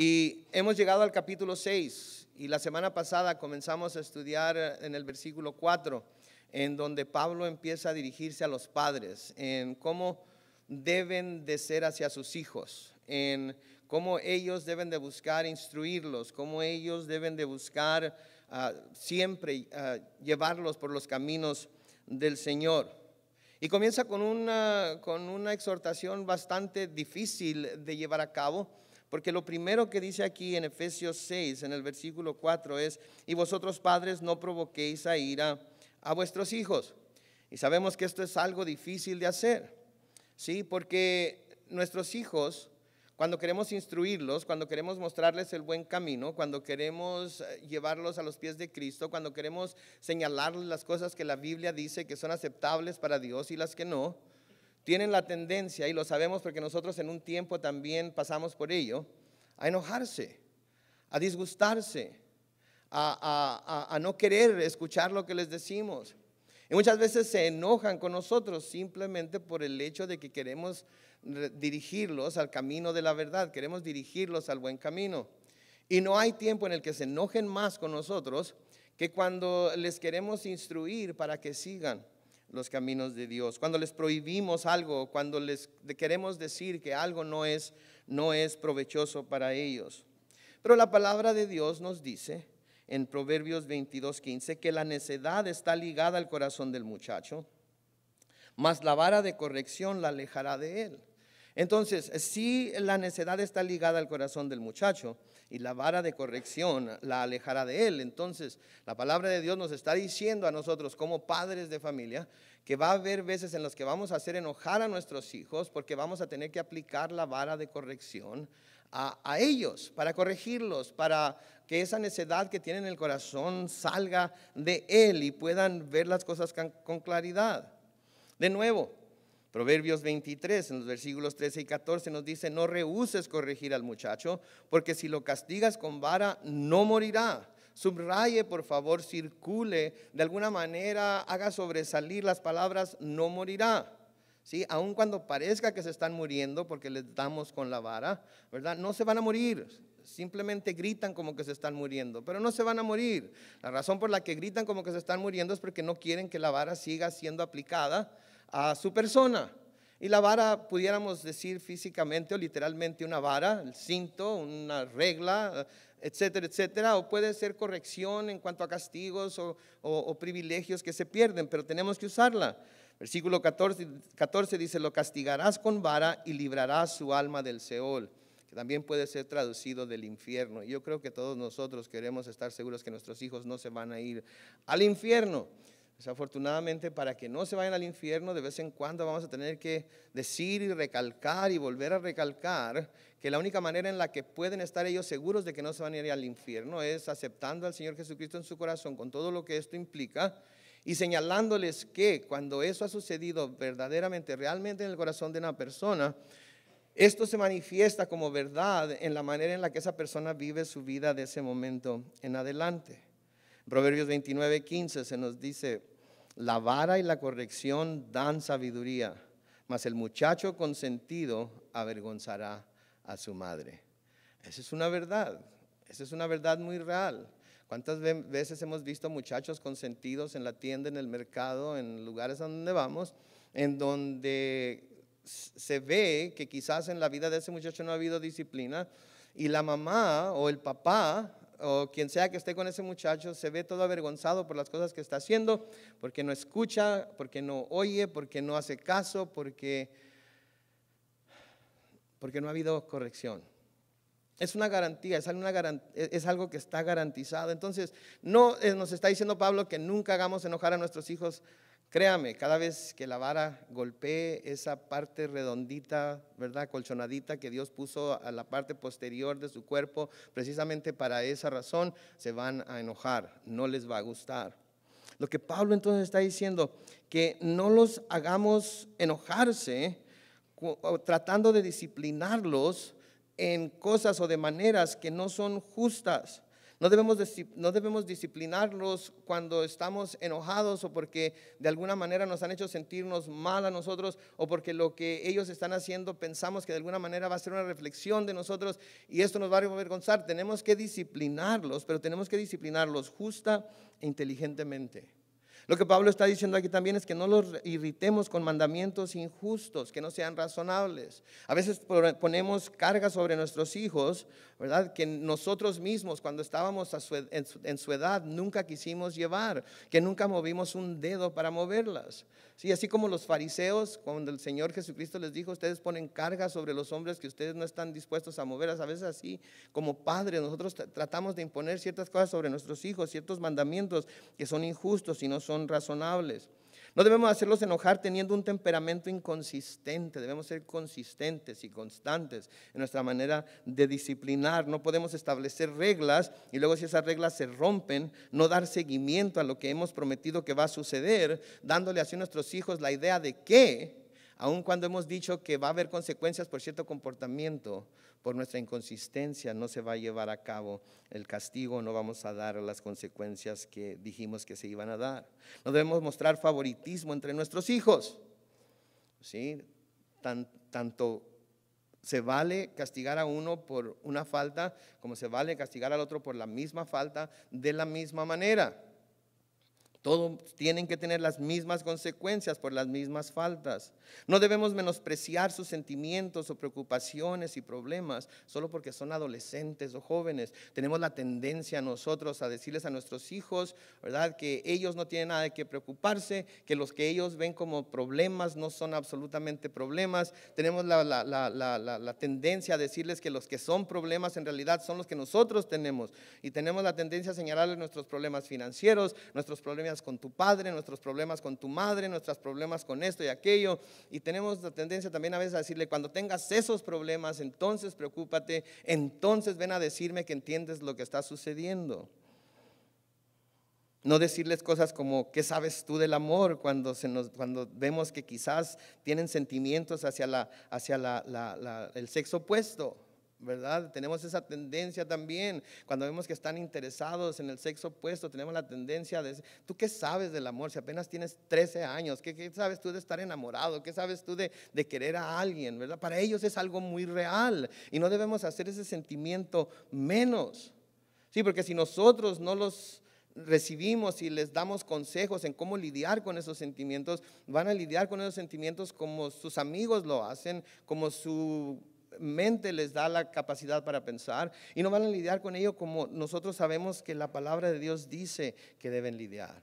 Y hemos llegado al capítulo 6 y la semana pasada comenzamos a estudiar en el versículo 4, en donde Pablo empieza a dirigirse a los padres, en cómo deben de ser hacia sus hijos, en cómo ellos deben de buscar instruirlos, cómo ellos deben de buscar ah, siempre ah, llevarlos por los caminos del Señor. Y comienza con una, con una exhortación bastante difícil de llevar a cabo porque lo primero que dice aquí en Efesios 6, en el versículo 4, es, y vosotros padres no provoquéis a ira a vuestros hijos. Y sabemos que esto es algo difícil de hacer, ¿sí? Porque nuestros hijos, cuando queremos instruirlos, cuando queremos mostrarles el buen camino, cuando queremos eh, llevarlos a los pies de Cristo, cuando queremos señalarles las cosas que la Biblia dice que son aceptables para Dios y las que no, tienen la tendencia, y lo sabemos porque nosotros en un tiempo también pasamos por ello, a enojarse, a disgustarse, a, no querer escuchar lo que les decimos. Y muchas veces se enojan con nosotros simplemente por el hecho de que queremos dirigirlos al camino de la verdad, queremos dirigirlos al buen camino. Y no hay tiempo en el que se enojen más con nosotros que cuando les queremos instruir para que sigan los caminos de Dios, cuando les prohibimos algo, cuando les queremos decir que algo no es, no es provechoso para ellos. Pero la palabra de Dios nos dice en Proverbios 22, 15 que la necedad está ligada al corazón del muchacho, mas la vara de corrección la alejará de él. Entonces, si la necedad está ligada al corazón del muchacho y la vara de corrección la alejará de él, entonces la palabra de Dios nos está diciendo a nosotros como padres de familia que va a haber veces en las que vamos a hacer enojar a nuestros hijos porque vamos a tener que aplicar la vara de corrección a, ellos para corregirlos, para que esa necedad que tienen en el corazón salga de él y puedan ver las cosas con claridad. De nuevo, Proverbios 23, en los versículos 13 y 14, nos dice, no rehuses corregir al muchacho, porque si lo castigas con vara, no morirá. Subraye, por favor, circule, de alguna manera haga sobresalir las palabras, no morirá. ¿Sí? Aun cuando parezca que se están muriendo porque les damos con la vara, ¿verdad? No se van a morir, simplemente gritan como que se están muriendo, pero no se van a morir. La razón por la que gritan como que se están muriendo es porque no quieren que la vara siga siendo aplicada a su persona. Y la vara, pudiéramos decir físicamente o literalmente una vara, el cinto, una regla, etcétera, etcétera, o puede ser corrección en cuanto a castigos o, privilegios que se pierden, pero tenemos que usarla. Versículo 14, 14 dice, lo castigarás con vara y librarás su alma del Seol, que también puede ser traducido del infierno. Y yo creo que todos nosotros queremos estar seguros que nuestros hijos no se van a ir al infierno. Desafortunadamente, para que no se vayan al infierno, de vez en cuando vamos a tener que decir y recalcar y volver a recalcar que la única manera en la que pueden estar ellos seguros de que no se van a ir al infierno es aceptando al Señor Jesucristo en su corazón con todo lo que esto implica y señalándoles que cuando eso ha sucedido verdaderamente, realmente en el corazón de una persona, esto se manifiesta como verdad en la manera en la que esa persona vive su vida de ese momento en adelante. Proverbios 29, 15 se nos dice, la vara y la corrección dan sabiduría, mas el muchacho consentido avergonzará a su madre. Esa es una verdad, esa es una verdad muy real. ¿Cuántas veces hemos visto muchachos consentidos en la tienda, en el mercado, en lugares a donde vamos, en donde se ve que quizás en la vida de ese muchacho no ha habido disciplina y la mamá o el papá o quien sea que esté con ese muchacho se ve todo avergonzado por las cosas que está haciendo, porque no escucha, porque no oye, porque no hace caso, porque, porque no ha habido corrección. Es una garantía, es, una e-, es algo que está garantizado. Entonces, no eh, nos está diciendo Pablo que nunca hagamos enojar a nuestros hijos Créame, cada vez que la vara golpee esa parte redondita, ¿verdad? Colchonadita que Dios puso a la parte posterior de su cuerpo, precisamente para esa razón se van a enojar, no les va a gustar. Lo que Pablo entonces está diciendo, que no los hagamos enojarse tratando de disciplinarlos en cosas o de maneras que no son justas. No debemos, no debemos disciplinarlos cuando estamos enojados o porque de alguna manera nos han hecho sentirnos mal a nosotros o porque lo que ellos están haciendo pensamos que de alguna manera va a ser una reflexión de nosotros y esto nos va a avergonzar. Tenemos que disciplinarlos, pero tenemos que disciplinarlos justa e inteligentemente. Lo que Pablo está diciendo aquí también es que no los irritemos con mandamientos injustos, que no sean razonables. A veces ponemos cargas sobre nuestros hijos, ¿verdad? Que nosotros mismos cuando estábamos en, su, en, su, edad nunca quisimos llevar, que nunca movimos un dedo para moverlas. Sí, así como los fariseos, cuando el Señor Jesucristo les dijo, ustedes ponen cargas sobre los hombres que ustedes no están dispuestos a moverlas. A veces así, como padres, nosotros tratamos de imponer ciertas cosas sobre nuestros hijos, ciertos mandamientos que son injustos y no son razonables. No debemos hacerlos enojar teniendo un temperamento inconsistente, debemos ser consistentes y constantes en nuestra manera de disciplinar. No podemos establecer reglas y luego si esas reglas se rompen, no dar seguimiento a lo que hemos prometido que va a suceder, dándole así a nuestros hijos la idea de que, aun cuando hemos dicho que va a haber consecuencias por cierto comportamiento, por nuestra inconsistencia no se va a llevar a cabo el castigo, no vamos a dar las consecuencias que dijimos que se iban a dar. No debemos mostrar favoritismo entre nuestros hijos. ¿Sí? tanto se vale castigar a uno por una falta como se vale castigar al otro por la misma falta de la misma manera. Todos tienen que tener las mismas consecuencias por las mismas faltas. No debemos menospreciar sus sentimientos o preocupaciones y problemas solo porque son adolescentes o jóvenes. Tenemos la tendencia nosotros a decirles a nuestros hijos, ¿verdad?, que ellos no tienen nada de qué preocuparse, que los que ellos ven como problemas no son absolutamente problemas. Tenemos la, la tendencia a decirles que los que son problemas en realidad son los que nosotros tenemos. Y tenemos la tendencia a señalarles nuestros problemas financieros, nuestros problemas con tu padre, nuestros problemas con tu madre, nuestros problemas con esto y aquello. Y tenemos la tendencia también a veces a decirle, cuando tengas esos problemas, entonces preocúpate, entonces ven a decirme que entiendes lo que está sucediendo. No decirles cosas como, ¿qué sabes tú del amor? Cuando, cuando vemos que quizás tienen sentimientos hacia, hacia el sexo opuesto. ¿verdad? Tenemos esa tendencia también. Cuando vemos que están interesados en el sexo opuesto, tenemos la tendencia de, ¿tú qué sabes del amor? Si apenas tienes 13 años, ¿qué, qué sabes tú de estar enamorado? ¿Qué sabes tú de, querer a alguien? ¿Verdad? Para ellos es algo muy real y no debemos hacer ese sentimiento menos. Sí, porque si nosotros no los recibimos y les damos consejos en cómo lidiar con esos sentimientos, van a lidiar con esos sentimientos como sus amigos lo hacen, como su mente les da la capacidad para pensar y no van a lidiar con ello como nosotros sabemos que la palabra de Dios dice que deben lidiar.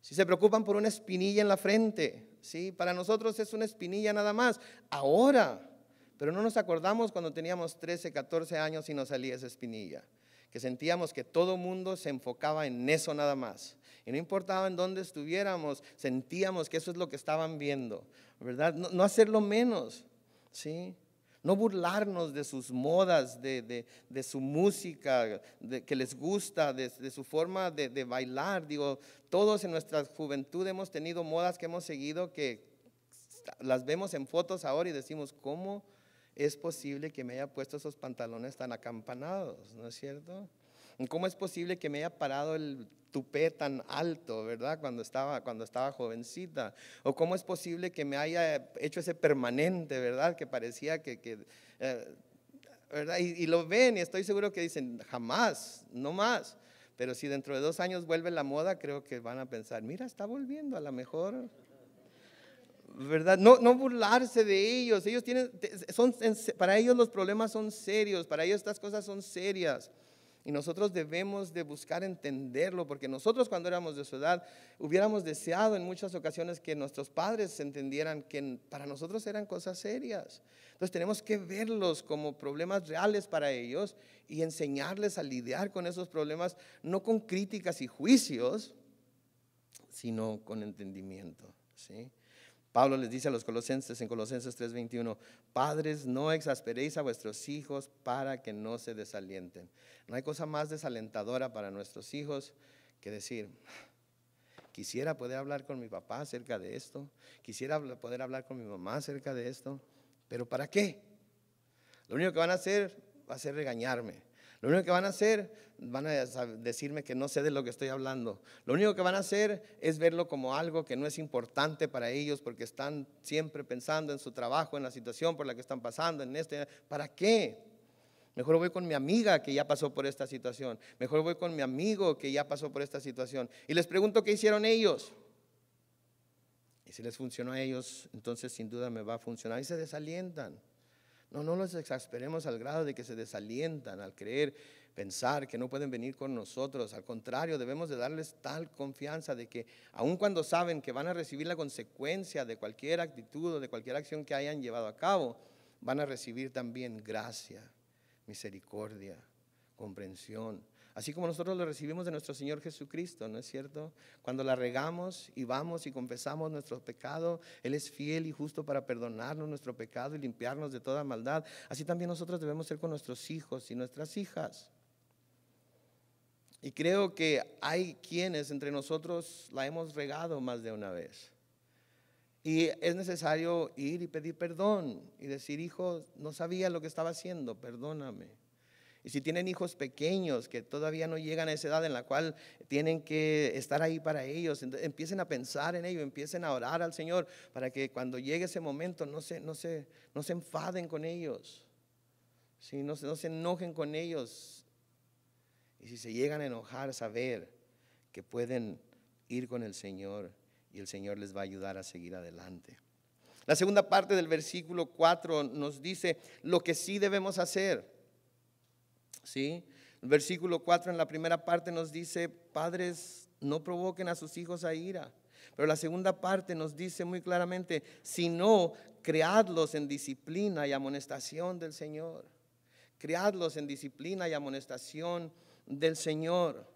Si se preocupan por una espinilla en la frente, ¿sí? para nosotros es una espinilla nada más, ahora, pero no nos acordamos cuando teníamos 13, 14 años y nos salía esa espinilla, que sentíamos que todo mundo se enfocaba en eso nada más. Y no importaba en dónde estuviéramos, sentíamos que eso es lo que estaban viendo, ¿verdad? No, no hacerlo menos, ¿sí? No burlarnos de sus modas, de, su música de, que les gusta, de, su forma de, bailar. Digo, todos en nuestra juventud hemos tenido modas que hemos seguido que las vemos en fotos ahora y decimos, ¿cómo es posible que me haya puesto esos pantalones tan acampanados? ¿No es cierto? ¿Cómo es posible que me haya parado el tupé tan alto, ¿verdad? Cuando estaba, cuando estaba jovencita. O cómo es posible que me haya hecho ese permanente, ¿verdad? Que parecía que... Eh, ¿verdad? Y, lo ven y estoy seguro que dicen, jamás, no más. Pero si dentro de dos años vuelve la moda, creo que van a pensar, mira, está volviendo, a lo mejor. ¿Verdad? No, no burlarse de ellos. Ellos tienen, son, para ellos los problemas son serios, para ellos estas cosas son serias. Y nosotros debemos de buscar entenderlo, porque nosotros cuando éramos de su edad hubiéramos deseado en muchas ocasiones que nuestros padres entendieran que para nosotros eran cosas serias. Entonces tenemos que verlos como problemas reales para ellos y enseñarles a lidiar con esos problemas, no con críticas y juicios, sino con entendimiento. ¿sí? Pablo les dice a los colosenses en Colosenses 3:21, padres, no exasperéis a vuestros hijos para que no se desalienten. No hay cosa más desalentadora para nuestros hijos que decir, quisiera poder hablar con mi papá acerca de esto, quisiera poder hablar con mi mamá acerca de esto, pero ¿para qué? Lo único que van a hacer va a ser regañarme. Lo único que van a hacer, van a decirme que no sé de lo que estoy hablando. Lo único que van a hacer es verlo como algo que no es importante para ellos porque están siempre pensando en su trabajo, en la situación por la que están pasando, en este. ¿Para qué? Mejor voy con mi amiga que ya pasó por esta situación. Mejor voy con mi amigo que ya pasó por esta situación. Y les pregunto qué hicieron ellos. Y si les funcionó a ellos, entonces sin duda me va a funcionar. Y se desalientan. No, no los exasperemos al grado de que se desalientan al creer, pensar que no pueden venir con nosotros. Al contrario, debemos de darles tal confianza de que aun cuando saben que van a recibir la consecuencia de cualquier actitud o de cualquier acción que hayan llevado a cabo, van a recibir también gracia, misericordia, comprensión, Así como nosotros lo recibimos de nuestro Señor Jesucristo, ¿no es cierto? Cuando la regamos y vamos y confesamos nuestro pecado, Él es fiel y justo para perdonarnos nuestro pecado y limpiarnos de toda maldad. Así también nosotros debemos ser con nuestros hijos y nuestras hijas. Y creo que hay quienes entre nosotros la hemos regado más de una vez. Y es necesario ir y pedir perdón y decir, hijo, no sabía lo que estaba haciendo, perdóname. Y si tienen hijos pequeños que todavía no llegan a esa edad en la cual tienen que estar ahí para ellos, empiecen a pensar en ello, empiecen a orar al Señor para que cuando llegue ese momento no se, no se, no se enfaden con ellos, si no, no se enojen con ellos. Y si se llegan a enojar, saber que pueden ir con el Señor y el Señor les va a ayudar a seguir adelante. La segunda parte del versículo 4 nos dice lo que sí debemos hacer. ¿Sí? El versículo 4 en la primera parte nos dice, padres, no provoquen a sus hijos a ira. Pero la segunda parte nos dice muy claramente, Si no, creadlos en disciplina y amonestación del Señor. Creadlos en disciplina y amonestación del Señor.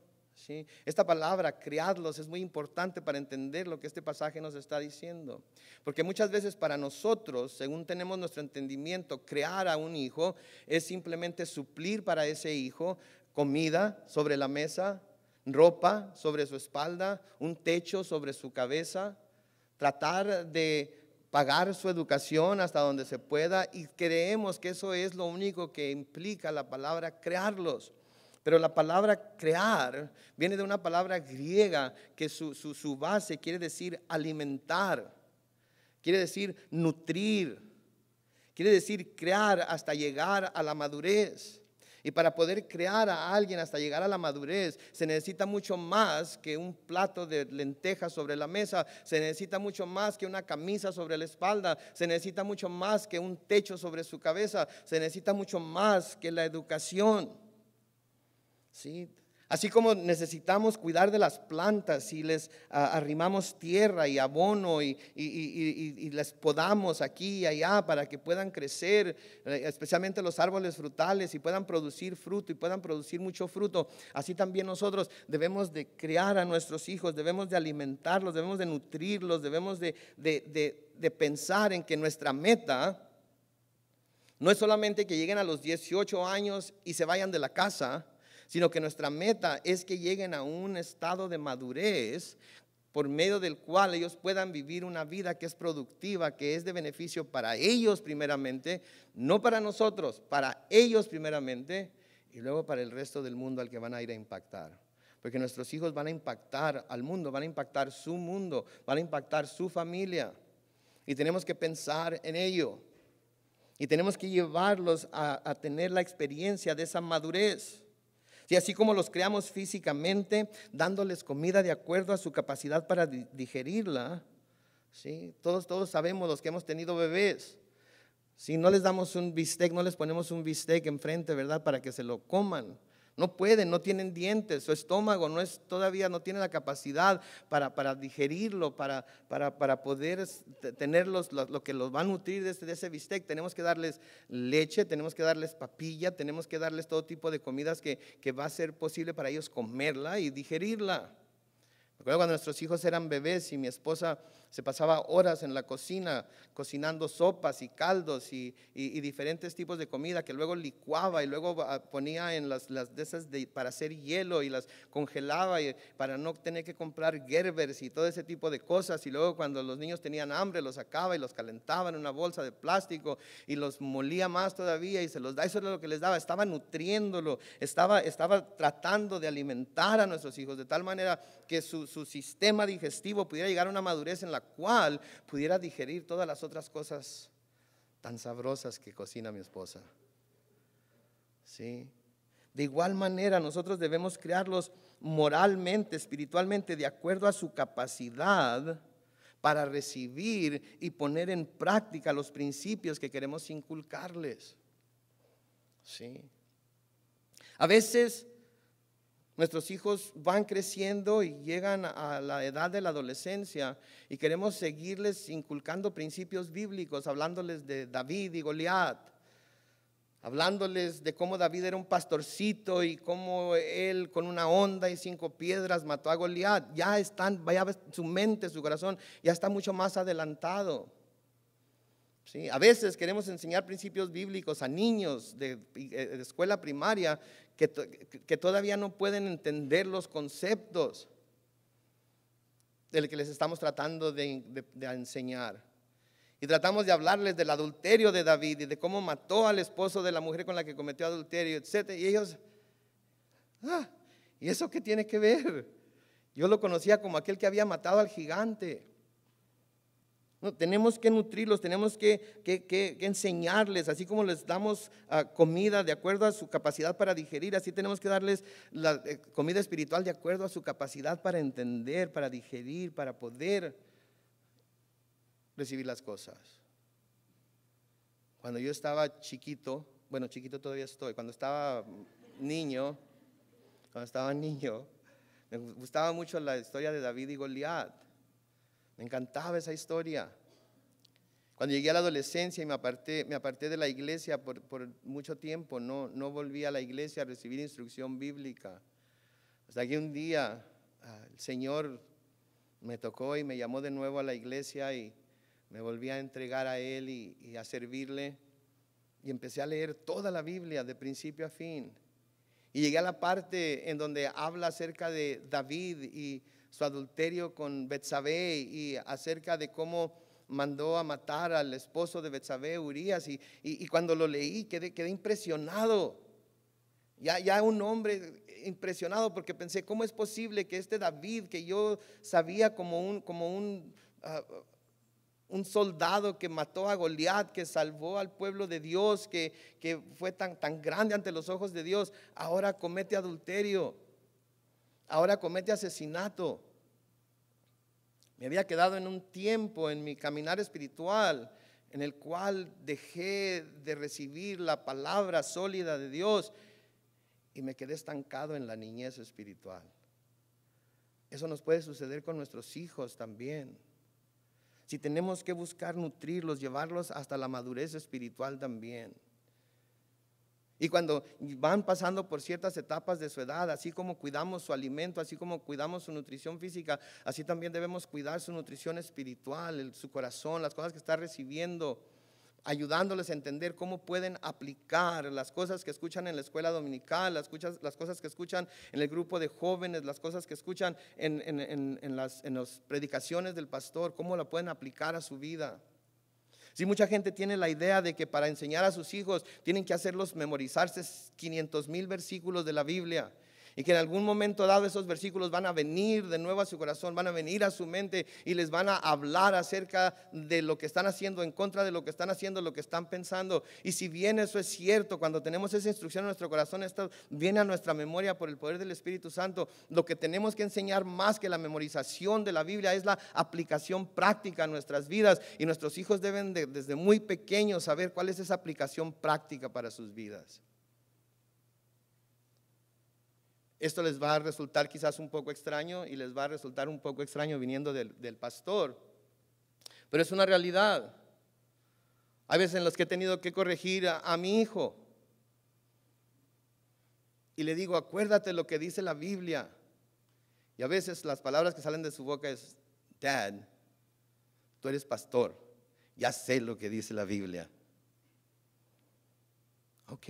Esta palabra, criadlos, es muy importante para entender lo que este pasaje nos está diciendo. Porque muchas veces para nosotros, según tenemos nuestro entendimiento, crear a un hijo es simplemente suplir para ese hijo comida sobre la mesa, ropa sobre su espalda, un techo sobre su cabeza, tratar de pagar su educación hasta donde se pueda y creemos que eso es lo único que implica la palabra crearlos. Pero la palabra crear viene de una palabra griega que su, base quiere decir alimentar, quiere decir nutrir, quiere decir crear hasta llegar a la madurez. Y para poder crear a alguien hasta llegar a la madurez, se necesita mucho más que un plato de lentejas sobre la mesa, se necesita mucho más que una camisa sobre la espalda, se necesita mucho más que un techo sobre su cabeza, se necesita mucho más que la educación. Así como necesitamos cuidar de las plantas y les arrimamos tierra y abono y, y, les podamos aquí y allá para que puedan crecer, eh, especialmente los árboles frutales y puedan producir fruto y puedan producir mucho fruto, así también nosotros debemos de criar a nuestros hijos, debemos de alimentarlos, debemos de nutrirlos, debemos de, de pensar en que nuestra meta no es solamente que lleguen a los 18 años y se vayan de la casa, sino que nuestra meta es que lleguen a un estado de madurez por medio del cual ellos puedan vivir una vida que es productiva, que es de beneficio para ellos primeramente, no para nosotros, para ellos primeramente, y luego para el resto del mundo al que van a ir a impactar. Porque nuestros hijos van a impactar al mundo, van a impactar su mundo, van a impactar su familia. Y tenemos que pensar en ello. Y tenemos que llevarlos a, a tener la experiencia de esa madurez. Y así como los creamos físicamente, dándoles comida de acuerdo a su capacidad para digerirla, ¿sí? todos, todos sabemos los que hemos tenido bebés. Si no les damos un bistec, no les ponemos un bistec enfrente, ¿verdad? Para que se lo coman. No pueden, no tienen dientes, su estómago no es, todavía no tiene la capacidad para, para digerirlo, para, para, poder este, tener lo, que los va a nutrir este, de ese, bistec. Tenemos que darles leche, tenemos que darles papilla, tenemos que darles todo tipo de comidas que, que va a ser posible para ellos comerla y digerirla. Recuerdo cuando nuestros hijos eran bebés y mi esposa se pasaba horas en la cocina cocinando sopas y caldos y, diferentes tipos de comida que luego licuaba y luego ponía en las, de esas para hacer hielo y las congelaba y, para no tener que comprar Gerbers y todo ese tipo de cosas. Y luego cuando los niños tenían hambre los sacaba y los calentaba en una bolsa de plástico y los molía más todavía y se los da. Eso era lo que les daba, estaba nutriéndolo, estaba, estaba tratando de alimentar a nuestros hijos de tal manera que su, su sistema digestivo pudiera llegar a una madurez en la cual pudiera digerir todas las otras cosas tan sabrosas que cocina mi esposa. ¿Sí? De igual manera, nosotros debemos crearlos moralmente, espiritualmente, de acuerdo a su capacidad para recibir y poner en práctica los principios que queremos inculcarles. ¿Sí? A veces Nuestros hijos van creciendo y llegan a la edad de la adolescencia y queremos seguirles inculcando principios bíblicos, hablándoles de David y Goliat, hablándoles de cómo David era un pastorcito y cómo él con una onda y cinco piedras mató a Goliat. Ya están, vaya su mente, su corazón ya está mucho más adelantado. ¿Sí? A veces queremos enseñar principios bíblicos a niños de eh, escuela primaria que, todavía no pueden entender los conceptos del que les estamos tratando de, enseñar. Y tratamos de hablarles del adulterio de David y de cómo mató al esposo de la mujer con la que cometió adulterio, etc. Y ellos, ah, ¿y eso qué tiene que ver? Yo lo conocía como aquel que había matado al gigante tenemos que nutrirlos, tenemos que, enseñarles, así como les damos ah, comida de acuerdo a su capacidad para digerir, así tenemos que darles la eh, comida espiritual de acuerdo a su capacidad para entender, para digerir, para poder recibir las cosas. Cuando yo estaba chiquito, bueno, chiquito todavía estoy, cuando estaba niño, cuando estaba niño, me gustaba mucho la historia de David y Goliat. Me encantaba esa historia. Cuando llegué a la adolescencia y me aparté, me aparté de la iglesia por, mucho tiempo, no, no volví a la iglesia a recibir instrucción bíblica. Hasta que un día ah, el Señor me tocó y me llamó de nuevo a la iglesia y me volví a entregar a Él y a servirle. Y empecé a leer toda la Biblia de principio a fin. Y llegué a la parte en donde habla acerca de David y su adulterio con Betsabé y acerca de cómo mandó a matar al esposo de Betsabé, Urias, y, y, cuando lo leí quedé, quedé impresionado. Ya, ya, un hombre impresionado porque pensé, ¿cómo es posible que este David, que yo sabía como un, como un, ah, un soldado que mató a Goliat, que salvó al pueblo de Dios, que, fue tan, tan grande ante los ojos de Dios, ahora comete adulterio? ahora comete asesinato. Me había quedado en un tiempo en mi caminar espiritual en el cual dejé de recibir la palabra sólida de Dios y me quedé estancado en la niñez espiritual. Eso nos puede suceder con nuestros hijos también. Si tenemos que buscar nutrirlos, llevarlos hasta la madurez espiritual también. Y cuando van pasando por ciertas etapas de su edad, así como cuidamos su alimento, así como cuidamos su nutrición física, así también debemos cuidar su nutrición espiritual, su corazón, las cosas que está recibiendo, ayudándoles a entender cómo pueden aplicar las cosas que escuchan en la escuela dominical, las, cosas, que escuchan en el grupo de jóvenes, las cosas que escuchan en, las predicaciones del pastor, cómo la pueden aplicar a su vida. Si mucha gente tiene la idea de que para enseñar a sus hijos tienen que hacerlos memorizarse 500 mil versículos de la Biblia, y que en algún momento dado esos versículos van a venir de nuevo a su corazón, van a venir a su mente y les van a hablar acerca de lo que están haciendo, en contra de lo que están haciendo, lo que están pensando. Y si bien eso es cierto, cuando tenemos esa instrucción en nuestro corazón, esto viene a nuestra memoria por el poder del Espíritu Santo. Lo que tenemos que enseñar más que la memorización de la Biblia es la aplicación práctica a nuestras vidas y nuestros hijos deben desde muy pequeños saber cuál es esa aplicación práctica para sus vidas. Esto les va a resultar quizás un poco extraño y les va a resultar un poco extraño viniendo del, pastor, pero es una realidad. Hay veces en las que he tenido que corregir a, mi hijo y le digo, acuérdate lo que dice la Biblia. Y a veces las palabras que salen de su boca es, Dad, tú eres pastor, ya sé lo que dice la Biblia. Ok,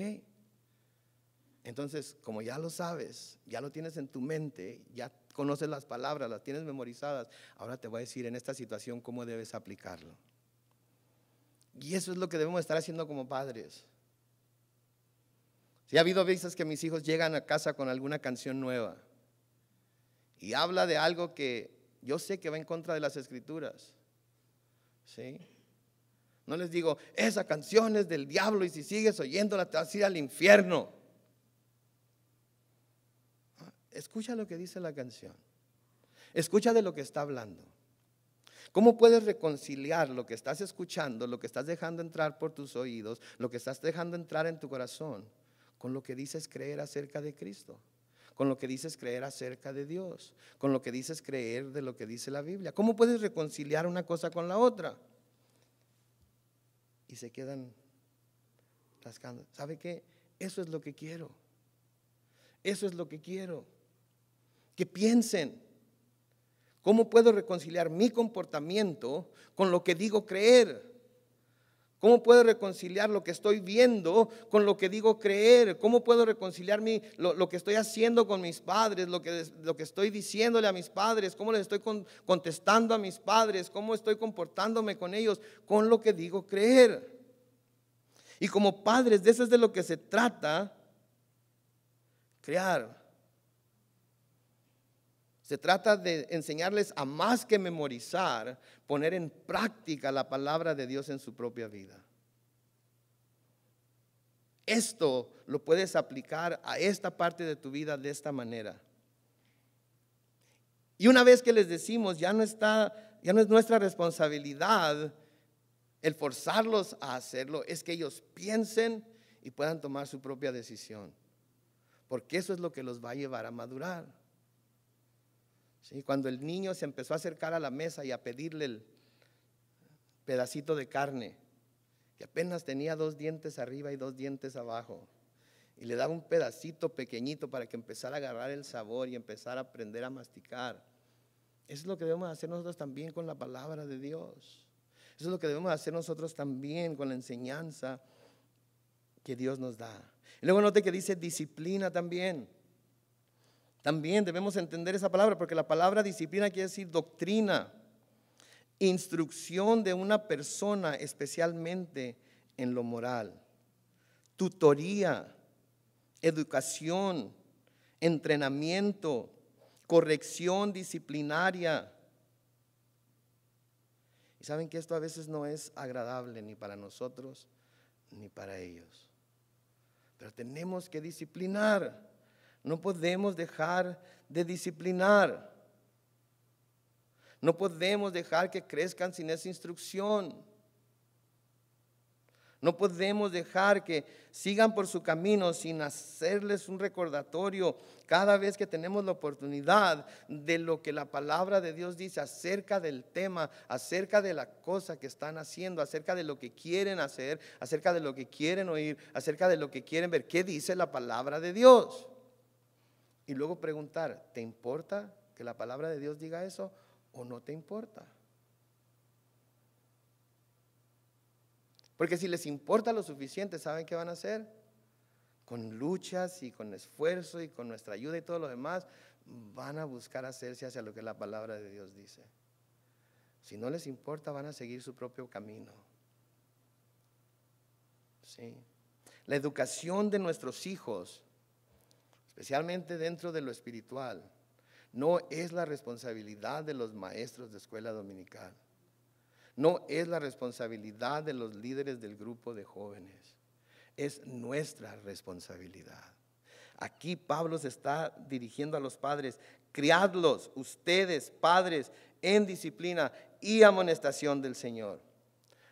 entonces, como ya lo sabes, ya lo tienes en tu mente, ya conoces las palabras, las tienes memorizadas, ahora te voy a decir en esta situación cómo debes aplicarlo. Y eso es lo que debemos estar haciendo como padres. Si ha habido veces que mis hijos llegan a casa con alguna canción nueva y habla de algo que yo sé que va en contra de las escrituras. ¿Sí? No les digo, esa canción es del diablo y si sigues oyéndola te vas a ir al infierno. Escucha lo que dice la canción. Escucha de lo que está hablando. ¿Cómo puedes reconciliar lo que estás escuchando, lo que estás dejando entrar por tus oídos, lo que estás dejando entrar en tu corazón, con lo que dices creer acerca de Cristo? con lo que dices creer acerca de Dios, con lo que dices creer de lo que dice la Biblia. ¿Cómo puedes reconciliar una cosa con la otra? Y se quedan rascando. ¿Sabe qué? Eso es lo que quiero. Eso es lo que quiero que piensen. ¿Cómo puedo reconciliar mi comportamiento con lo que digo creer? ¿Cómo puedo reconciliar lo que estoy viendo con lo que digo creer? ¿Cómo puedo reconciliar lo, que estoy haciendo con mis padres, lo que, lo que estoy diciéndole a mis padres? ¿Cómo les estoy contestando a mis padres? ¿Cómo estoy comportándome con ellos? Con lo que digo creer. Y como padres, de eso es de lo que se trata, crear se trata de enseñarles a más que memorizar, poner en práctica la palabra de Dios en su propia vida. Esto lo puedes aplicar a esta parte de tu vida de esta manera. Y una vez que les decimos, ya no está, ya no es nuestra responsabilidad el forzarlos a hacerlo, es que ellos piensen y puedan tomar su propia decisión. Porque eso es lo que los va a llevar a madurar. Cuando el niño se empezó a acercar a la mesa y a pedirle el pedacito de carne, que apenas tenía dos dientes arriba y dos dientes abajo, y le daba un pedacito pequeñito para que empezara a agarrar el sabor y empezara a aprender a masticar. Eso es lo que debemos hacer nosotros también con la palabra de Dios. Eso es lo que debemos hacer nosotros también con la enseñanza que Dios nos da. Y luego note que dice disciplina también. También debemos entender esa palabra, porque la palabra disciplina quiere decir doctrina, instrucción de una persona especialmente en lo moral, tutoría, educación, entrenamiento, corrección disciplinaria. Y saben que esto a veces no es agradable ni para nosotros ni para ellos. Pero tenemos que disciplinar no podemos dejar de disciplinar. No podemos dejar que crezcan sin esa instrucción. No podemos dejar que sigan por su camino sin hacerles un recordatorio cada vez que tenemos la oportunidad de lo que la palabra de Dios dice acerca del tema, acerca de la cosa que están haciendo, acerca de lo que quieren hacer, acerca de lo que quieren oír, acerca de lo que quieren ver. ¿Qué dice la palabra de Dios? Y luego preguntar, ¿te importa que la palabra de Dios diga eso o no te importa? Porque si les importa lo suficiente, ¿saben qué van a hacer? Con luchas y con esfuerzo y con nuestra ayuda y todo lo demás, van a buscar hacerse hacia lo que la palabra de Dios dice. Si no les importa, van a seguir su propio camino. Sí. La educación de nuestros hijos especialmente dentro de lo espiritual, no es la responsabilidad de los maestros de escuela dominical. No es la responsabilidad de los líderes del grupo de jóvenes. Es nuestra responsabilidad. Aquí Pablo se está dirigiendo a los padres. Criadlos, ustedes, padres, en disciplina y amonestación del Señor.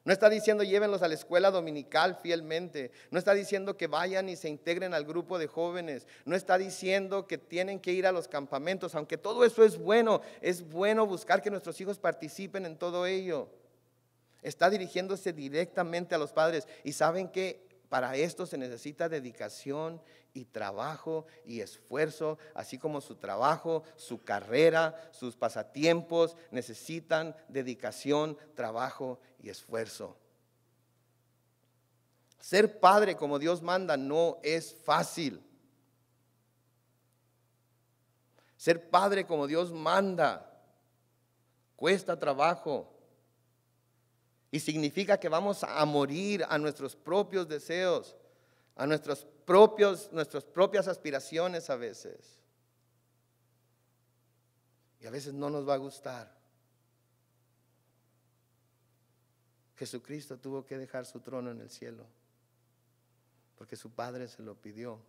No está diciendo llévenlos a la escuela dominical fielmente. No está diciendo que vayan y se integren al grupo de jóvenes. No está diciendo que tienen que ir a los campamentos. Aunque todo eso es bueno, es bueno buscar que nuestros hijos participen en todo ello. Está dirigiéndose directamente a los padres. Y saben que para esto se necesita dedicación y trabajo y esfuerzo, así como su trabajo, su carrera, sus pasatiempos necesitan dedicación, trabajo y esfuerzo. Ser padre como Dios manda no es fácil. Ser padre como Dios manda cuesta trabajo. Y significa que vamos a morir a nuestros propios deseos, a nuestros propios, nuestras propias aspiraciones a veces. Y a veces no nos va a gustar. Jesucristo tuvo que dejar su trono en el cielo porque su Padre se lo pidió.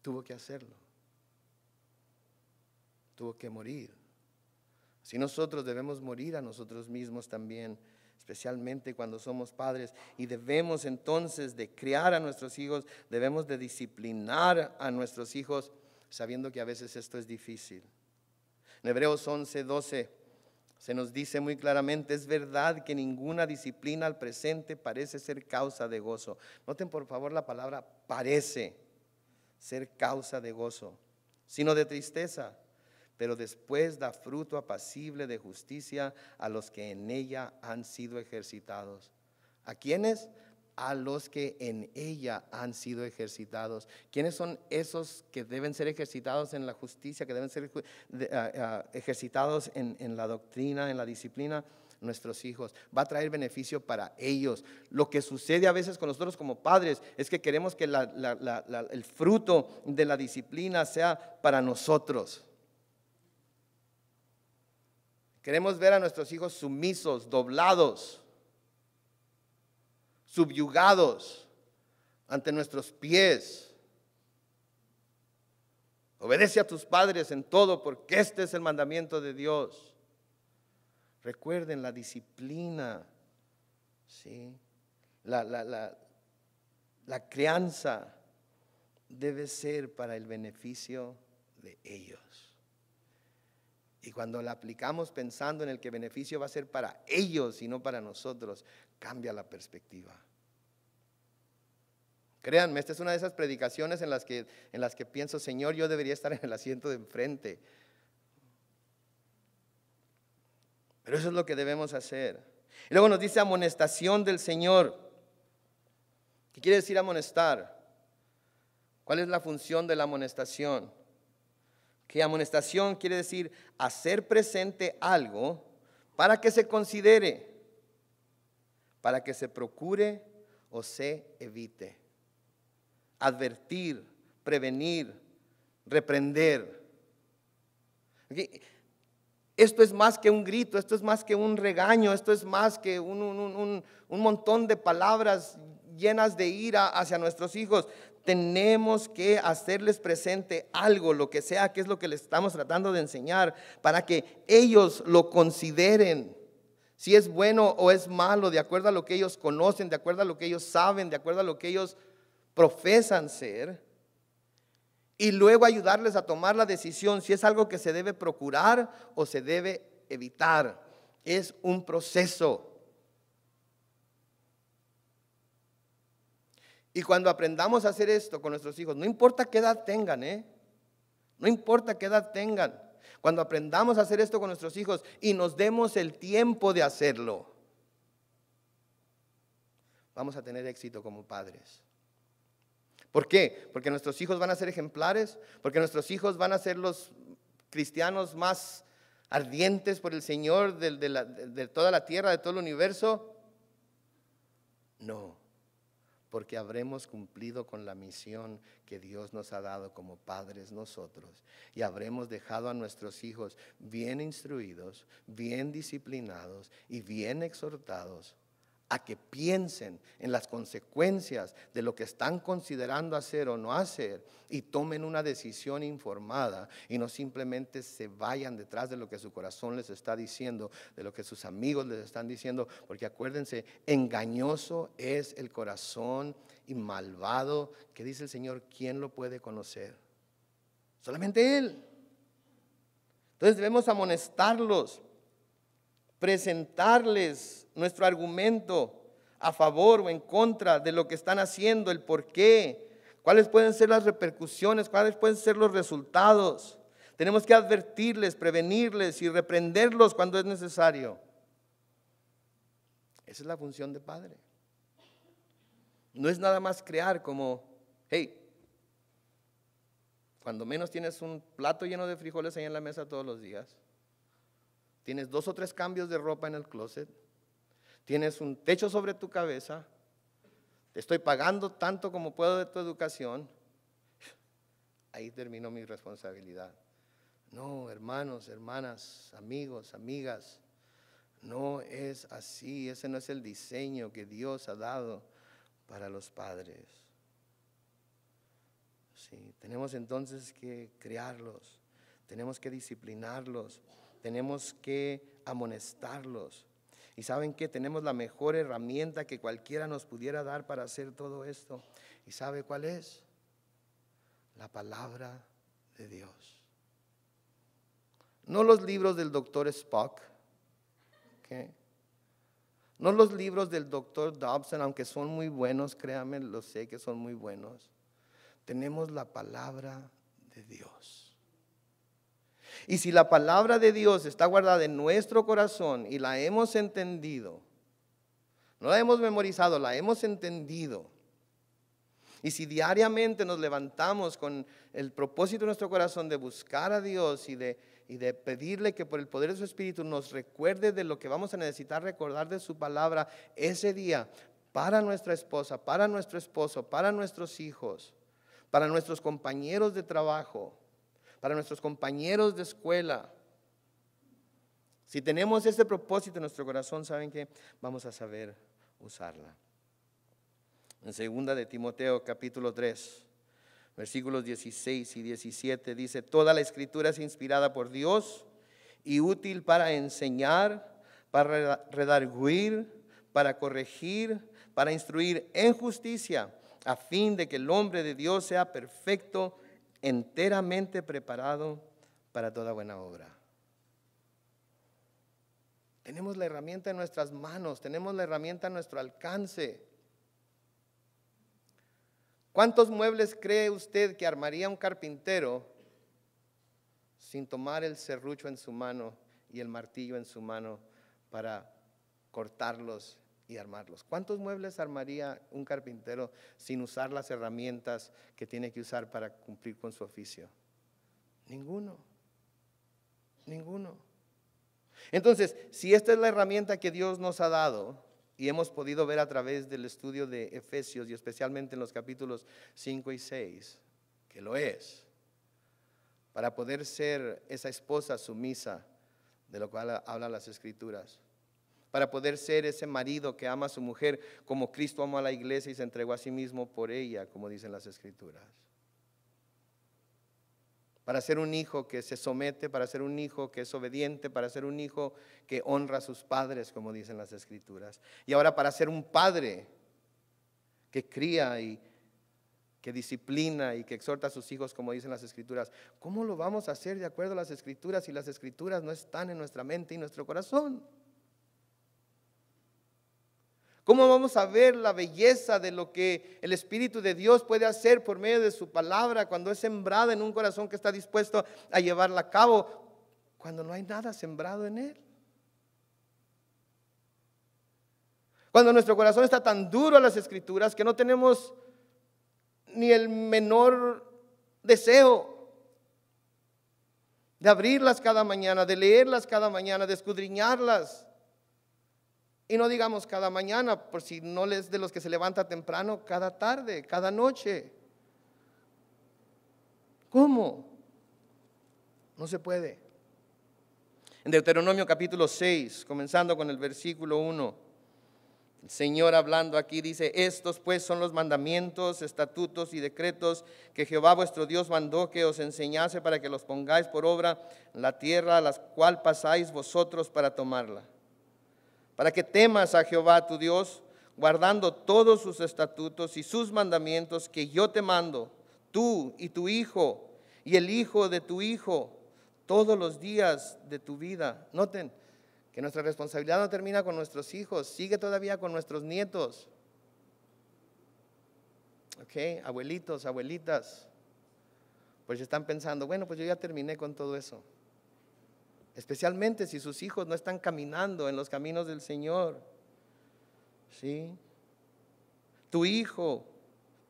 Tuvo que hacerlo. Tuvo que morir si nosotros debemos morir a nosotros mismos también, especialmente cuando somos padres. Y debemos entonces de criar a nuestros hijos, debemos de disciplinar a nuestros hijos, sabiendo que a veces esto es difícil. En Hebreos 11, 12 se nos dice muy claramente, es verdad que ninguna disciplina al presente parece ser causa de gozo. Noten por favor la palabra parece ser causa de gozo, sino de tristeza pero después da fruto apacible de justicia a los que en ella han sido ejercitados. ¿A quiénes? A los que en ella han sido ejercitados. ¿Quiénes son esos que deben ser ejercitados en la justicia, que deben ser ah, ah, ejercitados en, la doctrina, en la disciplina? nuestros hijos, va a traer beneficio para ellos. Lo que sucede a veces con nosotros como padres es que queremos que el fruto de la disciplina sea para nosotros. Queremos ver a nuestros hijos sumisos, doblados, subyugados ante nuestros pies. Obedece a tus padres en todo porque este es el mandamiento de Dios. Recuerden la disciplina, ¿sí? la, la crianza debe ser para el beneficio de ellos. Y cuando la aplicamos pensando en el que beneficio va a ser para ellos y no para nosotros, cambia la perspectiva. Créanme, esta es una de esas predicaciones en las que, en las que pienso, Señor, yo debería estar en el asiento de enfrente. Pero eso es lo que debemos hacer. Y luego nos dice amonestación del Señor. ¿Qué quiere decir amonestar? ¿Cuál es la función de la amonestación? que amonestación quiere decir hacer presente algo para que se considere, para que se procure o se evite. Advertir, prevenir, reprender. esto es más que un grito, esto es más que un regaño, esto es más que un, un, montón de palabras llenas de ira hacia nuestros hijos tenemos que hacerles presente algo, lo que sea, que es lo que les estamos tratando de enseñar, para que ellos lo consideren. Si es bueno o es malo, de acuerdo a lo que ellos conocen, de acuerdo a lo que ellos saben, de acuerdo a lo que ellos profesan ser. Y luego ayudarles a tomar la decisión si es algo que se debe procurar o se debe evitar. Es un proceso. Y cuando aprendamos a hacer esto con nuestros hijos, no importa qué edad tengan, ¿eh? No importa qué edad tengan. Cuando aprendamos a hacer esto con nuestros hijos y nos demos el tiempo de hacerlo, vamos a tener éxito como padres. ¿Por qué? Porque nuestros hijos van a ser ejemplares, porque nuestros hijos van a ser los cristianos más ardientes por el Señor de, de toda la tierra, de todo el universo. No porque habremos cumplido con la misión que Dios nos ha dado como padres nosotros y habremos dejado a nuestros hijos bien instruidos, bien disciplinados y bien exhortados a que piensen en las consecuencias de lo que están considerando hacer o no hacer y tomen una decisión informada y no simplemente se vayan detrás de lo que su corazón les está diciendo, de lo que sus amigos les están diciendo, porque acuérdense, engañoso es el corazón y malvado, que dice el Señor, ¿quién lo puede conocer? Solamente Él. Entonces debemos amonestarlos presentarles nuestro argumento a favor o en contra de lo que están haciendo, el por qué, cuáles pueden ser las repercusiones, cuáles pueden ser los resultados. Tenemos que advertirles, prevenirles y reprenderlos cuando es necesario. Esa es la función de padre. No es nada más crear como, hey, cuando menos tienes un plato lleno de frijoles ahí en la mesa todos los días, tienes dos o tres cambios de ropa en el closet, tienes un techo sobre tu cabeza, te estoy pagando tanto como puedo de tu educación, ahí terminó mi responsabilidad. No, hermanos, hermanas, amigos, amigas, no es así, ese no es el diseño que Dios ha dado para los padres. Sí, tenemos entonces que criarlos, tenemos que disciplinarlos, tenemos que amonestarlos. Y saben que tenemos la mejor herramienta que cualquiera nos pudiera dar para hacer todo esto. ¿Y sabe cuál es? La palabra de Dios. No los libros del doctor Spock, no los libros del doctor Dobson, aunque son muy buenos, créanme, lo sé que son muy buenos. Tenemos la palabra de Dios. Y si la palabra de Dios está guardada en nuestro corazón y la hemos entendido, no la hemos memorizado, la hemos entendido. Y si diariamente nos levantamos con el propósito de nuestro corazón de buscar a Dios y de, y de pedirle que por el poder de su Espíritu nos recuerde de lo que vamos a necesitar recordar de su palabra ese día para nuestra esposa, para nuestro esposo, para nuestros hijos, para nuestros compañeros de trabajo, para nuestros compañeros de escuela. Si tenemos ese propósito en nuestro corazón, ¿saben que Vamos a saber usarla. En segunda de Timoteo capítulo 3, versículos 16 y 17 dice, toda la escritura es inspirada por Dios y útil para enseñar, para redarguir, para corregir, para instruir en justicia, a fin de que el hombre de Dios sea perfecto enteramente preparado para toda buena obra. Tenemos la herramienta en nuestras manos, tenemos la herramienta a nuestro alcance. ¿Cuántos muebles cree usted que armaría un carpintero sin tomar el serrucho en su mano y el martillo en su mano para cortarlos y armarlos. ¿Cuántos muebles armaría un carpintero sin usar las herramientas que tiene que usar para cumplir con su oficio? Ninguno. Ninguno. Entonces, si esta es la herramienta que Dios nos ha dado y hemos podido ver a través del estudio de Efesios y especialmente en los capítulos 5 y 6, que lo es, para poder ser esa esposa sumisa de lo cual hablan las escrituras para poder ser ese marido que ama a su mujer como Cristo amó a la iglesia y se entregó a sí mismo por ella, como dicen las escrituras. Para ser un hijo que se somete, para ser un hijo que es obediente, para ser un hijo que honra a sus padres, como dicen las escrituras. Y ahora para ser un padre que cría y que disciplina y que exhorta a sus hijos, como dicen las escrituras. ¿Cómo lo vamos a hacer de acuerdo a las escrituras si las escrituras no están en nuestra mente y nuestro corazón? ¿Cómo vamos a ver la belleza de lo que el Espíritu de Dios puede hacer por medio de su palabra cuando es sembrada en un corazón que está dispuesto a llevarla a cabo cuando no hay nada sembrado en él? Cuando nuestro corazón está tan duro a las escrituras que no tenemos ni el menor deseo de abrirlas cada mañana, de leerlas cada mañana, de escudriñarlas y no digamos cada mañana, por si no es de los que se levanta temprano, cada tarde, cada noche. ¿Cómo? No se puede. En Deuteronomio capítulo 6, comenzando con el versículo 1, el Señor hablando aquí dice, estos pues son los mandamientos, estatutos y decretos que Jehová vuestro Dios mandó que os enseñase para que los pongáis por obra en la tierra a la cual pasáis vosotros para tomarla para que temas a Jehová tu Dios, guardando todos sus estatutos y sus mandamientos que yo te mando, tú y tu hijo y el hijo de tu hijo, todos los días de tu vida. Noten que nuestra responsabilidad no termina con nuestros hijos, sigue todavía con nuestros nietos. ¿Ok? Abuelitos, abuelitas, pues están pensando, bueno, pues yo ya terminé con todo eso especialmente si sus hijos no están caminando en los caminos del Señor. ¿Sí? Tu hijo,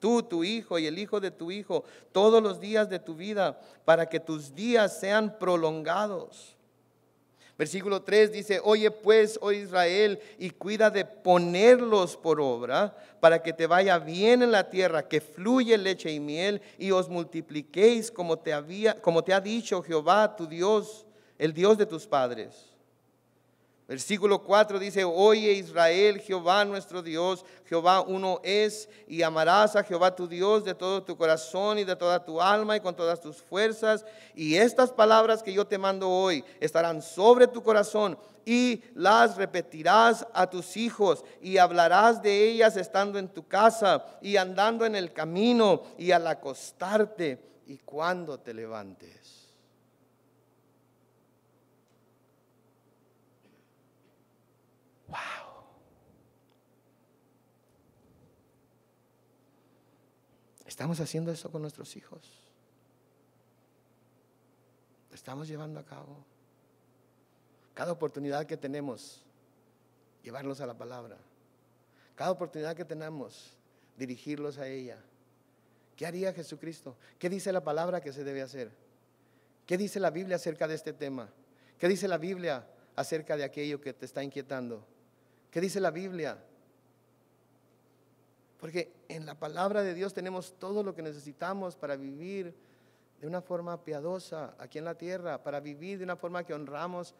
tú, tu hijo y el hijo de tu hijo, todos los días de tu vida, para que tus días sean prolongados. Versículo 3 dice, oye pues, oh Israel, y cuida de ponerlos por obra, para que te vaya bien en la tierra, que fluye leche y miel, y os multipliquéis como te, había, como te ha dicho Jehová, tu Dios, el Dios de tus padres. Versículo 4 dice, oye Israel, Jehová nuestro Dios, Jehová uno es, y amarás a Jehová tu Dios de todo tu corazón y de toda tu alma y con todas tus fuerzas. Y estas palabras que yo te mando hoy estarán sobre tu corazón y las repetirás a tus hijos y hablarás de ellas estando en tu casa y andando en el camino y al acostarte y cuando te levantes. ¿Estamos haciendo eso con nuestros hijos? estamos llevando a cabo? Cada oportunidad que tenemos, llevarlos a la palabra. Cada oportunidad que tenemos, dirigirlos a ella. ¿Qué haría Jesucristo? ¿Qué dice la palabra que se debe hacer? ¿Qué dice la Biblia acerca de este tema? ¿Qué dice la Biblia acerca de aquello que te está inquietando? ¿Qué dice la Biblia porque en la palabra de Dios tenemos todo lo que necesitamos para vivir de una forma piadosa aquí en la tierra, para vivir de una forma que honramos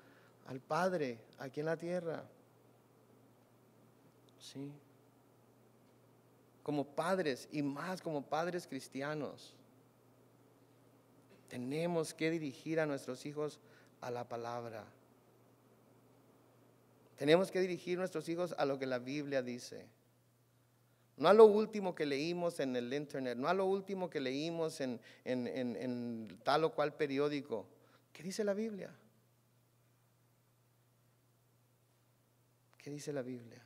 al Padre aquí en la tierra. Como padres y más como padres cristianos, tenemos que dirigir a nuestros hijos a la palabra. Tenemos que dirigir a nuestros hijos a lo que la Biblia dice. No a lo último que leímos en el internet, no a lo último que leímos en, tal o cual periódico. ¿Qué dice la Biblia? ¿Qué dice la Biblia?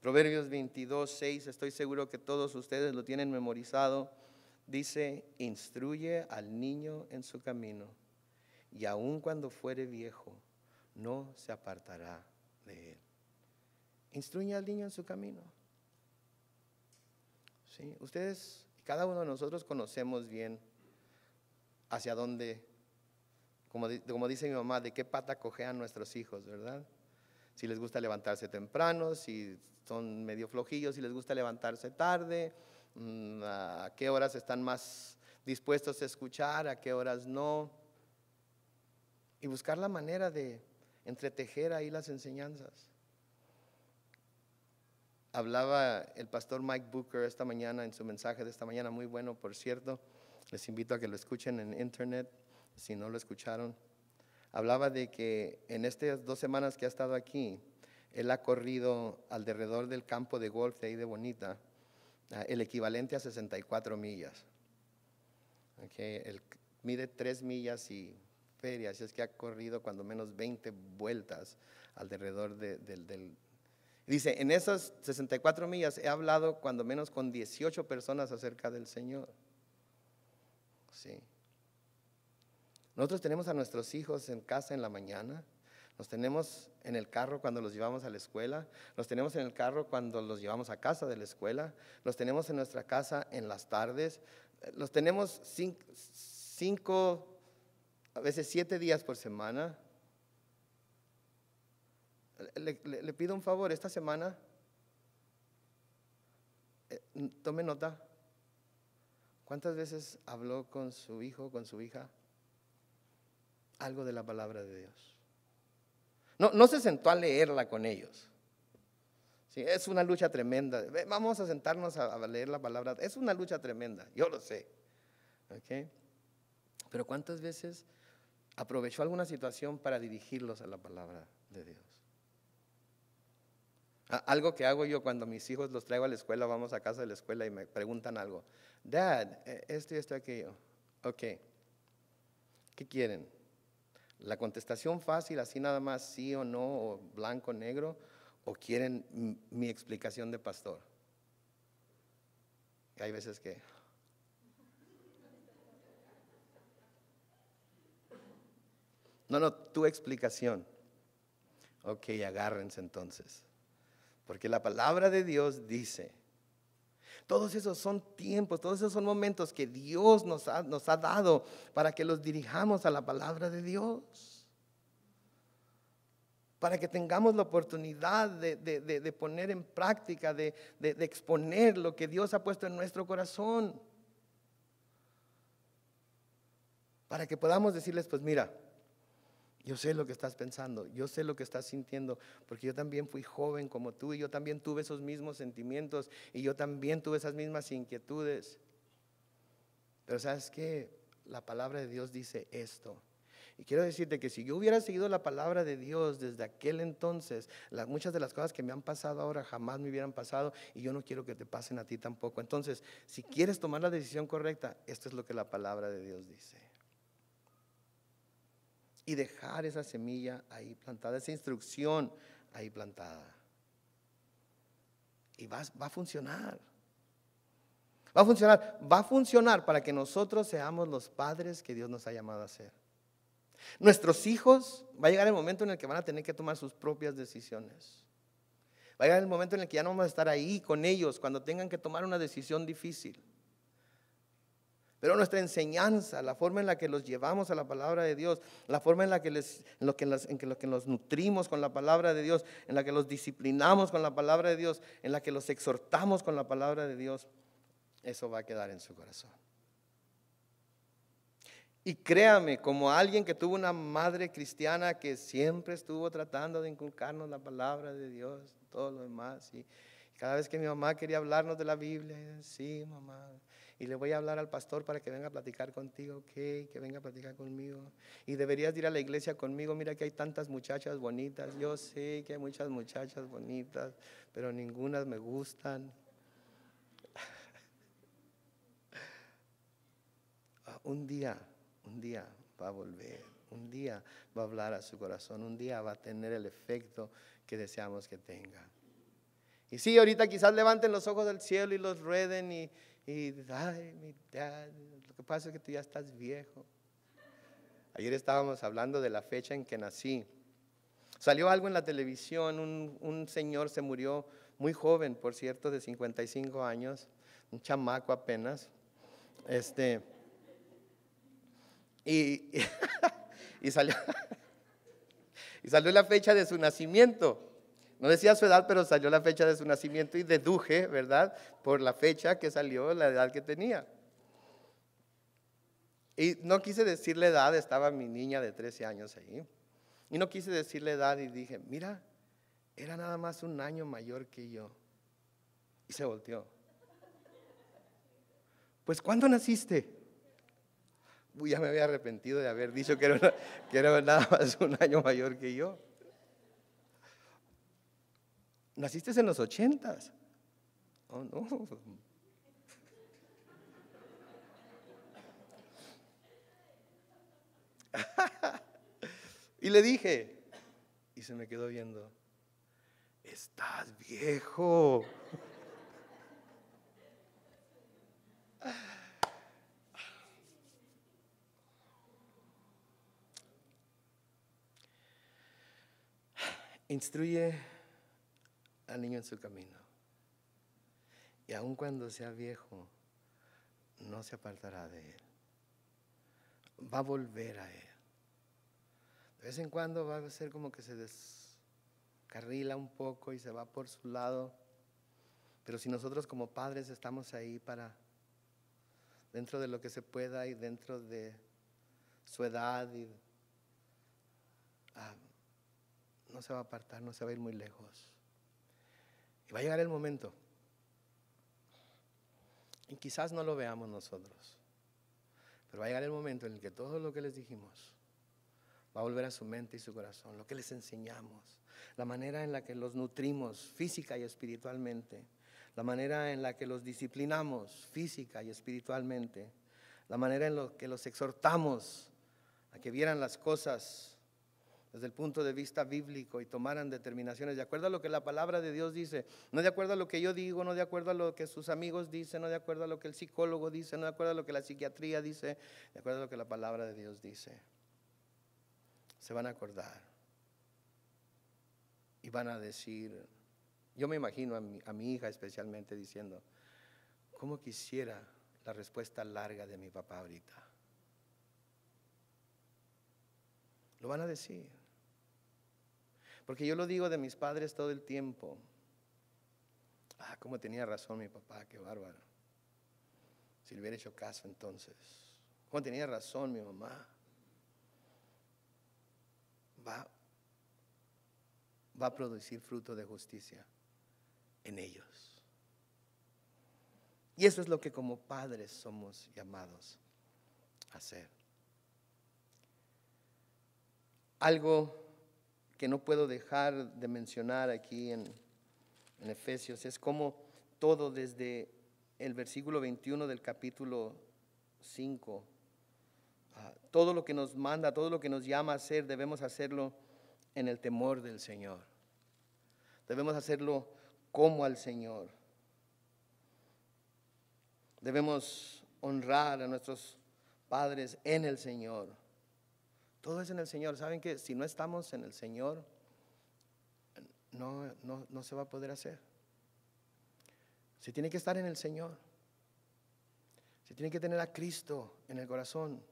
Proverbios 22, 6, estoy seguro que todos ustedes lo tienen memorizado. Dice, instruye al niño en su camino y aun cuando fuere viejo, no se apartará de él. Instruye al niño en su camino. ¿sí? Ustedes, cada uno de nosotros conocemos bien hacia dónde, como, dice mi mamá, de qué pata cojean nuestros hijos, ¿verdad? Si les gusta levantarse temprano, si son medio flojillos, si les gusta levantarse tarde, mm, a qué horas están más dispuestos a escuchar, a qué horas no. Y buscar la manera de entretejer ahí las enseñanzas hablaba el pastor Mike Booker esta mañana en su mensaje de esta mañana, muy bueno, por cierto. Les invito a que lo escuchen en internet si no lo escucharon. Hablaba de que en estas dos semanas que ha estado aquí, él ha corrido alrededor del campo de golf de ahí de Bonita, ah, el equivalente a 64 millas. Okay, él mide 3 millas y ferias, así es que ha corrido cuando menos 20 vueltas alrededor de, de, del, Dice, en esas 64 millas he hablado cuando menos con 18 personas acerca del Señor. Sí. Nosotros tenemos a nuestros hijos en casa en la mañana, los tenemos en el carro cuando los llevamos a la escuela, los tenemos en el carro cuando los llevamos a casa de la escuela, los tenemos en nuestra casa en las tardes, los tenemos cinco, cinco a veces siete días por semana, le, pido un favor, esta semana, eh, tome nota, ¿cuántas veces habló con su hijo, con su hija, algo de la palabra de Dios? No, no se sentó a leerla con ellos. es una lucha tremenda. Vamos a sentarnos a, leer la palabra. Es una lucha tremenda, yo lo sé. Pero ¿cuántas veces aprovechó alguna situación para dirigirlos a la palabra de Dios? Algo que hago yo cuando mis hijos los traigo a la escuela, vamos a casa de la escuela y me preguntan algo. Dad, e, esto y esto, aquello. Ok. ¿Qué quieren? La contestación fácil, así nada más sí o no, o blanco, negro, o quieren mi explicación de pastor. hay veces que... No, no, tu explicación. Ok, agárrense entonces. Porque la palabra de Dios dice, todos esos son tiempos, todos esos son momentos que Dios nos ha, nos ha dado para que los dirijamos a la palabra de Dios. Para que tengamos la oportunidad de, de poner en práctica, de exponer lo que Dios ha puesto en nuestro corazón. Para que podamos decirles, pues mira, yo sé lo que estás pensando, yo sé lo que estás sintiendo, porque yo también fui joven como tú y yo también tuve esos mismos sentimientos y yo también tuve esas mismas inquietudes. Pero sabes que la palabra de Dios dice esto. Y quiero decirte que si yo hubiera seguido la palabra de Dios desde aquel entonces, muchas de las cosas que me han pasado ahora jamás me hubieran pasado y yo no quiero que te pasen a ti tampoco. Entonces, si quieres tomar la decisión correcta, esto es lo que la palabra de Dios dice y dejar esa semilla ahí plantada, esa instrucción ahí plantada. Y va, va a funcionar. Va a funcionar. Va a funcionar para que nosotros seamos los padres que Dios nos ha llamado a ser. Nuestros hijos, va a llegar el momento en el que van a tener que tomar sus propias decisiones. Va a llegar el momento en el que ya no vamos a estar ahí con ellos cuando tengan que tomar una decisión difícil. Pero nuestra enseñanza, la forma en la que los llevamos a la palabra de Dios, la forma en la que, en lo que, nos nutrimos con la palabra de Dios, en la que los disciplinamos con la palabra de Dios, en la que los exhortamos con la palabra de Dios, eso va a quedar en su corazón. Y créame, como alguien que tuvo una madre cristiana que siempre estuvo tratando de inculcarnos la palabra de Dios, todo lo demás, y cada vez que mi mamá quería hablarnos de la Biblia, sí, mamá, y le voy a hablar al pastor para que venga a platicar contigo, ok, que venga a platicar conmigo. Y deberías ir a la iglesia conmigo, mira que hay tantas muchachas bonitas, yo sé que hay muchas muchachas bonitas, pero ninguna me gustan. Ah, un día, un día va a volver, un día va a hablar a su corazón, un día va a tener el efecto que deseamos que tenga. Y sí, ahorita quizás levanten los ojos del cielo y los rueden y, y ay, mi dad, lo que pasa es que tú ya estás viejo. Ayer estábamos hablando de la fecha en que nací. Salió algo en la televisión, un, señor se murió muy joven, por cierto, de 55 años, un chamaco apenas. Este, y, y, salió, y salió la fecha de su nacimiento no decía su edad, pero salió la fecha de su nacimiento y deduje, ¿verdad? Por la fecha que salió la edad que tenía. Y no quise decir la edad, estaba mi niña de 13 años ahí. Y no quise decir la edad y dije, mira, era nada más un año mayor que yo. Y se volteó. Pues ¿cuándo naciste? Uy, ya me había arrepentido de haber dicho que que era nada más un año mayor que yo. Naciste en los ochentas. Oh, no. y le dije, y se me quedó viendo, estás viejo. Instruye al niño en su camino. Y aun cuando sea viejo, no se apartará de él. Va a volver a él. De vez en cuando va a ser como que se descarrila un poco y se va por su lado. Pero si nosotros como padres estamos ahí para, dentro de lo que se pueda y dentro de su edad, ah, no se va a apartar, no se va a ir muy lejos. Y va a llegar el momento. Y quizás no lo veamos nosotros. Pero va a llegar el momento en el que todo lo que les dijimos va a volver a su mente y su corazón. Lo que les enseñamos. La manera en la que los nutrimos física y espiritualmente. La manera en la que los disciplinamos física y espiritualmente. La manera en la que los exhortamos a que vieran las cosas desde el punto de vista bíblico y tomaran determinaciones de acuerdo a lo que la palabra de Dios dice, no de acuerdo a lo que yo digo, no de acuerdo a lo que sus amigos dicen, no de acuerdo a lo que el psicólogo dice, no de acuerdo a lo que la psiquiatría dice, de acuerdo a lo que la palabra de Dios dice. Se van a acordar y van a decir, yo me imagino a mi, hija especialmente diciendo, ¿cómo quisiera la respuesta larga de mi papá ahorita? Lo van a decir. Porque yo lo digo de mis padres todo el tiempo. Ah, cómo tenía razón mi papá, qué bárbaro. Si le hubiera hecho caso entonces. Cómo tenía razón mi mamá. Va, va a producir fruto de justicia en ellos. Y eso es lo que como padres somos llamados a hacer. Algo que no puedo dejar de mencionar aquí en, Efesios es como todo desde el versículo 21 del capítulo 5, ah, todo lo que nos manda, todo lo que nos llama a hacer, debemos hacerlo en el temor del Señor. Debemos hacerlo como al Señor. Debemos honrar a nuestros padres en el Señor. Todo es en el Señor. Saben que si no estamos en el Señor, no, no, no se va a poder hacer. Se tiene que estar en el Señor. Se tiene que tener a Cristo en el corazón.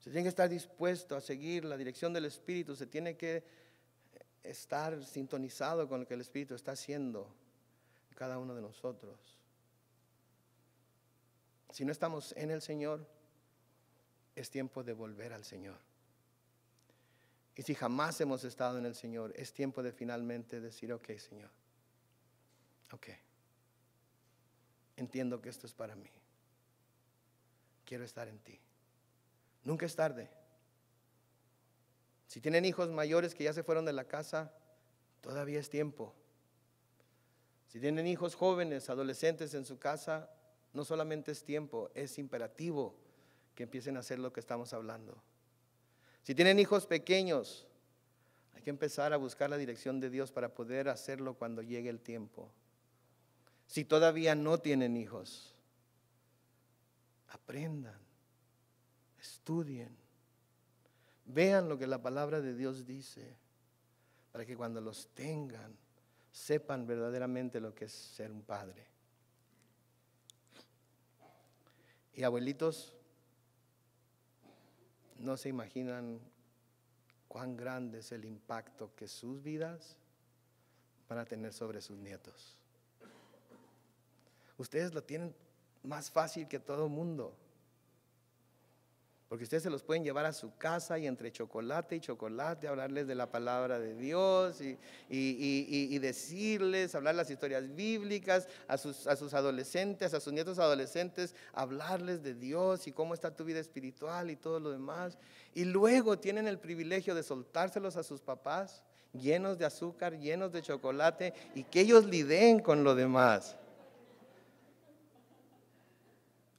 Se tiene que estar dispuesto a seguir la dirección del Espíritu. Se tiene que estar sintonizado con lo que el Espíritu está haciendo en cada uno de nosotros. Si no estamos en el Señor, es tiempo de volver al Señor. Y si jamás hemos estado en el Señor, es tiempo de finalmente decir, ok, Señor, ok, entiendo que esto es para mí. Quiero estar en ti. Nunca es tarde. Si tienen hijos mayores que ya se fueron de la casa, todavía es tiempo. Si tienen hijos jóvenes, adolescentes en su casa, no solamente es tiempo, es imperativo que empiecen a hacer lo que estamos hablando. Si tienen hijos pequeños, hay que empezar a buscar la dirección de Dios para poder hacerlo cuando llegue el tiempo. Si todavía no tienen hijos, aprendan, estudien, vean lo que la palabra de Dios dice, para que cuando los tengan, sepan verdaderamente lo que es ser un padre. Y abuelitos, no se imaginan cuán grande es el impacto que sus vidas van a tener sobre sus nietos. Ustedes lo tienen más fácil que todo el mundo. Porque ustedes se los pueden llevar a su casa y entre chocolate y chocolate, hablarles de la palabra de Dios y, decirles, hablar las historias bíblicas a sus, a sus, adolescentes, a sus nietos adolescentes, hablarles de Dios y cómo está tu vida espiritual y todo lo demás. Y luego tienen el privilegio de soltárselos a sus papás, llenos de azúcar, llenos de chocolate, y que ellos lidien con lo demás.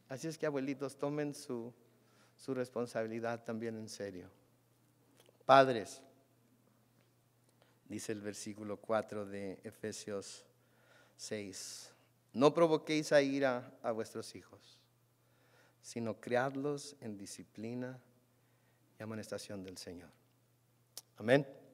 Así es que abuelitos, tomen su su responsabilidad también en serio. Padres, dice el versículo 4 de Efesios 6, no provoquéis a ira a vuestros hijos, sino criadlos en disciplina y amonestación del Señor. Amén.